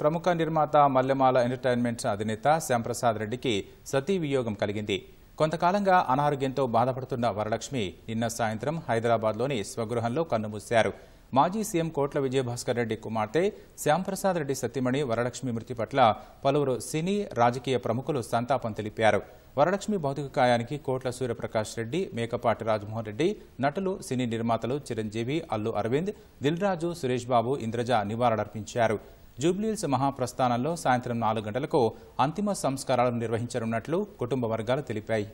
ప్రముఖ నిర్మాత మల్లెమాల ఎంటర్టైన్మెంట్స్ అధినేత శ్యాంప్రసాద్ రెడ్డికి సతీ వియోగం కలిగింది కొంతకాలంగా అనారోగ్యంతో బాధపడుతున్న వరలక్ష్మి నిన్న సాయంత్రం హైదరాబాద్లోని స్వగృహంలో కన్నుమూశారు మాజీ సీఎం కోట్ల విజయభాస్కర్ రెడ్డి కుమార్తె శ్యాంప్రసాద్ రెడ్డి సతీమణి వరలక్ష్మి మృతి పట్ల పలువురు సినీ రాజకీయ ప్రముఖులు సంతాపం తెలిపారు వరలక్ష్మి భౌతిక కాయానికి కోట్ల సూర్యప్రకాష్ రెడ్డి మేకపాటి రాజమోహన్ రెడ్డి నటులు సినీ నిర్మాతలు చిరంజీవి అల్లు అరవింద్ దిల్రాజు సురేష్ బాబు ఇంద్రజ నివాళులర్పించారు జూబ్లీహిల్స్ మహాప్రస్థానంలో సాయంత్రం నాలుగు గంటలకు అంతిమ సంస్కారాలు నిర్వహించనున్నట్లు కుటుంబ వర్గాలు తెలిపాయి